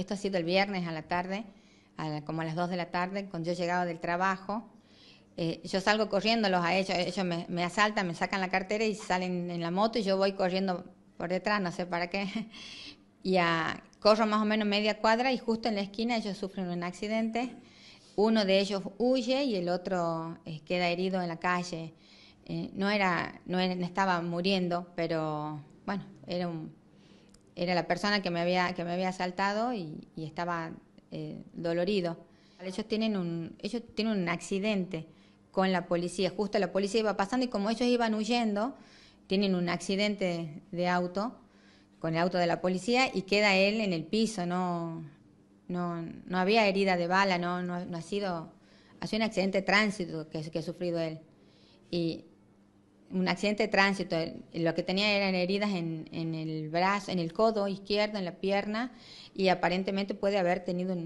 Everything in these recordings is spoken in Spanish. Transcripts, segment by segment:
esto ha sido el viernes a la tarde, como a las 2 de la tarde, cuando yo llegaba del trabajo, eh, yo salgo los a ellos, ellos me, asaltan, me sacan la cartera y salen en la moto y yo voy corriendo por detrás, no sé para qué, y corro más o menos media cuadra y justo en la esquina ellos sufren un accidente, uno de ellos huye y el otro eh, queda herido en la calle. Eh, no era, no estaba muriendo, pero bueno, era un, era la persona que me había, que me había asaltado y, estaba eh, dolorido. Ellos tienen, un, ellos tienen un accidente con la policía, justo la policía iba pasando y como ellos iban huyendo, tienen un accidente de auto con el auto de la policía y queda él en el piso, no, no, había herida de bala, no, no, ha sido, ha sido un accidente de tránsito que, que ha sufrido él. Y un accidente de tránsito, lo que tenía eran heridas en, en, el brazo, en el codo izquierdo, en la pierna, y aparentemente puede haber tenido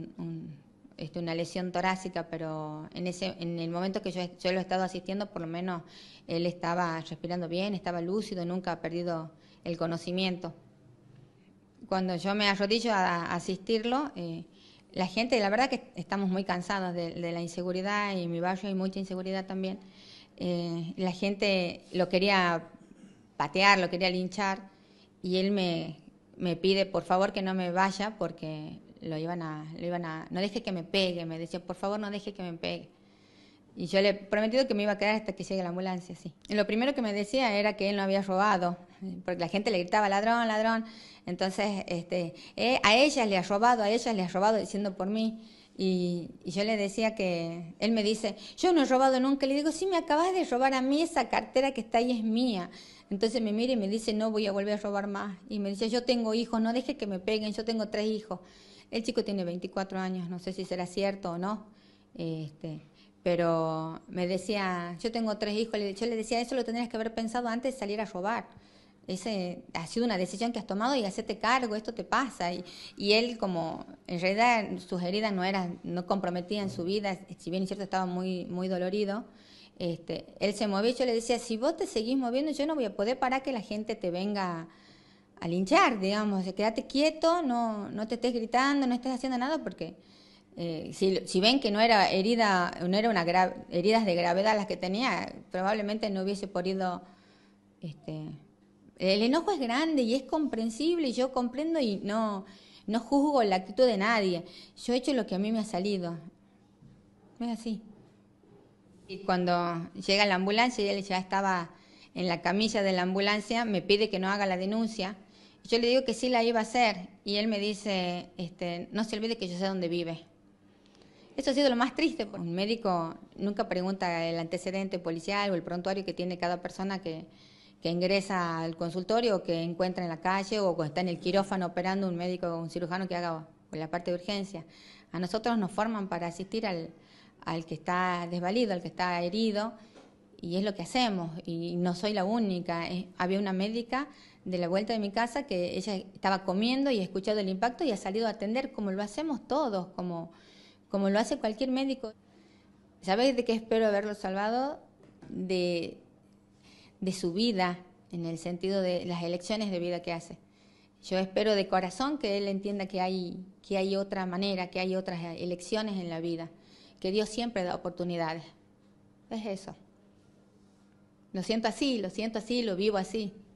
este, una lesión torácica, pero en, ese, en el momento que yo, yo, lo he estado asistiendo, por lo menos él estaba respirando bien, estaba lúcido, nunca ha perdido el conocimiento. Cuando yo me arrodillo a, asistirlo, eh, la gente, la verdad que estamos muy cansados de, de la inseguridad, y en mi barrio hay mucha inseguridad también. Eh, la gente lo quería patear, lo quería linchar, y él me, me pide por favor que no me vaya porque lo iban a, lo iban a, no deje que me pegue, me decía, por favor no deje que me pegue. Y yo le he prometido que me iba a quedar hasta que llegue la ambulancia, lo primero que me decía era que él no había robado, porque la gente le gritaba, ladrón, ladrón. Entonces, este, eh, a ella le ha robado, a ella le ha robado, diciendo por mí. Y, yo le decía que él me dice, yo no he robado nunca. Le digo, sí, me acabas de robar a mí esa cartera que está ahí es mía. Entonces me mira y me dice, no voy a volver a robar más. Y me dice, yo tengo hijos, no deje que me peguen, yo tengo tres hijos. El chico tiene 24 años, no sé si será cierto o no. Este, pero me decía, yo tengo tres hijos. Yo le decía, eso lo tendrías que haber pensado antes de salir a robar ese ha sido una decisión que has tomado y hacete cargo, esto te pasa. Y, él como, en realidad sus heridas no eran, no comprometían su vida, si bien es cierto estaba muy, muy dolorido, este, él se movía y yo le decía, si vos te seguís moviendo, yo no voy a poder parar que la gente te venga a linchar, digamos, quédate quieto, no, no te estés gritando, no estés haciendo nada porque... Eh, si, ven que no era herida, no era una heridas de gravedad las que tenía, probablemente no hubiese podido este, el enojo es grande y es comprensible y yo comprendo y no, no juzgo la actitud de nadie. Yo he hecho lo que a mí me ha salido. Es así. Y cuando llega la ambulancia, y él ya estaba en la camilla de la ambulancia, me pide que no haga la denuncia. Yo le digo que sí la iba a hacer y él me dice, este, no se olvide que yo sé dónde vive. Eso ha sido lo más triste, un médico nunca pregunta el antecedente policial o el prontuario que tiene cada persona que, que ingresa al consultorio, o que encuentra en la calle o cuando está en el quirófano operando un médico o un cirujano que haga la parte de urgencia. A nosotros nos forman para asistir al, que está desvalido, al que está herido, y es lo que hacemos. Y no soy la única. Eh, había una médica de la vuelta de mi casa que ella estaba comiendo y ha escuchado el impacto y ha salido a atender como lo hacemos todos, como, como lo hace cualquier médico. ¿Sabéis de qué espero haberlo salvado? De de su vida, en el sentido de las elecciones de vida que hace. Yo espero de corazón que él entienda que hay, que hay otra manera, que hay otras elecciones en la vida, que Dios siempre da oportunidades. Es eso. Lo siento así, lo siento así, lo vivo así.